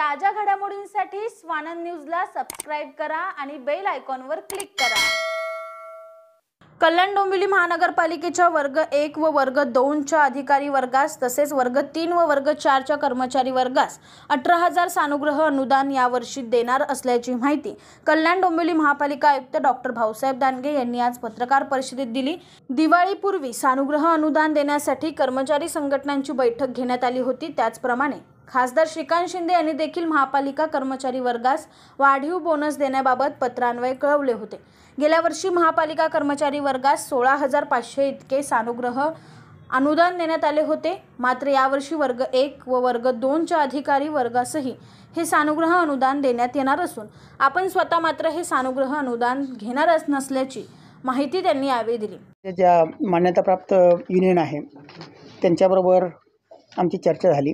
ताज्या घडामोडींसाठी स्वानंद न्यूजला सबस्क्राईब करा आणि बेल आयकॉनवर क्लिक करा कल्याण डोंबिवली महानगरपालिकेच्या वर्ग एक व वर्ग दोनच्या अधिकारी वर्गास तसेच वर्ग तीन व वर्ग चारच्या कर्मचारी वर्गास अठरा हजार सानुग्रह अनुदान यावर्षी देणार असल्याची माहिती कल्याण डोंबिवली महापालिका आयुक्त डॉक्टर भाऊसाहेब दानगे यांनी आज पत्रकार परिषदेत दिली दिवाळीपूर्वी सानुग्रह अनुदान देण्यासाठी कर्मचारी संघटनांची बैठक घेण्यात आली होती त्याचप्रमाणे खासदार श्रीकांत शिंदे यांनी देखील महापालिका कर्मचारी वर्गास वाढीव बोनस देण्याबाबत पत्रान्वये कळवले होते गेल्या वर्षी महापालिका कर्मचारी वर्गास सोळा हजार पाचशे इतके सानुग्रह अनुदान देण्यात आले होते मात्र यावर्षी वर्ग एक व वर्ग दोनच्या अधिकारी वर्गासही हे सानुग्रह अनुदान देण्यात येणार असून आपण स्वतः मात्र हे सानुग्रह अनुदान घेणारच नसल्याची माहिती त्यांनी यावेळी दिली ज्या मान्यताप्राप्त युनियन आहे त्यांच्याबरोबर आमची चर्चा झाली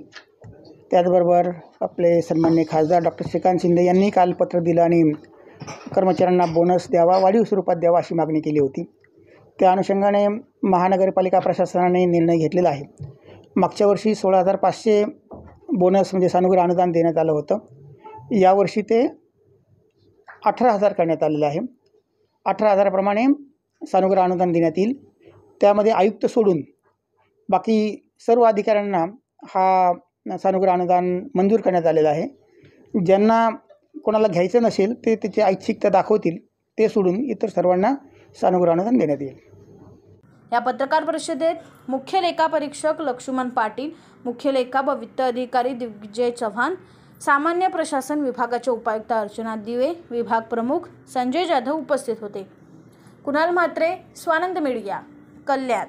त्याचबरोबर आपले सन्मान्य खासदार डॉक्टर श्रीकांत शिंदे यांनी काल पत्र दिलं आणि कर्मचाऱ्यांना बोनस द्यावा वाढीव स्वरूपात द्यावा अशी मागणी केली होती त्या अनुषंगाने महानगरपालिका प्रशासनाने निर्णय घेतलेला आहे मागच्या वर्षी सोळा हजार पाचशे बोनस म्हणजे सानुग्रह अनुदान देण्यात आलं होतं यावर्षी ते अठरा हजार करण्यात आलेलं आहे अठरा हजाराप्रमाणे सानुग्रह अनुदान देण्यात येईल त्यामध्ये आयुक्त सोडून बाकी सर्व अधिकाऱ्यांना हा सानुग्रह अनुदान मंजूर करण्यात आलेलं आहे ज्यांना कोणाला घ्यायचं नसेल ते त्याची ऐच्छिकता दाखवतील ते सोडून इतर सर्वांना सानुग्रह अनुदान देण्यात येईल या पत्रकार परिषदेत मुख्य लेखा परीक्षक लक्ष्मण पाटील मुख्य लेखा व वित्त अधिकारी दिग्विजय चव्हाण सामान्य प्रशासन विभागाचे उपायुक्त अर्चना दिवे विभाग प्रमुख संजय जाधव उपस्थित होते कुणाल म्हात्रे स्वानंद मीडिया कल्याण